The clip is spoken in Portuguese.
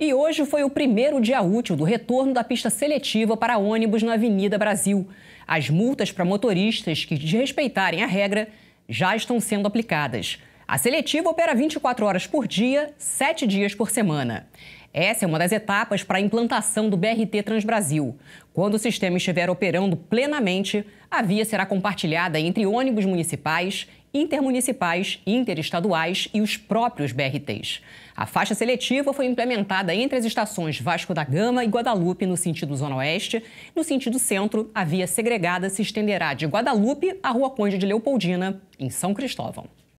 E hoje foi o primeiro dia útil do retorno da pista seletiva para ônibus na Avenida Brasil. As multas para motoristas que desrespeitarem a regra já estão sendo aplicadas. A seletiva opera 24 horas por dia, 7 dias por semana. Essa é uma das etapas para a implantação do BRT Transbrasil. Quando o sistema estiver operando plenamente, a via será compartilhada entre ônibus municipais, intermunicipais, interestaduais e os próprios BRTs. A faixa seletiva foi implementada entre as estações Vasco da Gama e Guadalupe, no sentido Zona Oeste. No sentido centro, a via segregada se estenderá de Guadalupe à Rua Conde de Leopoldina, em São Cristóvão.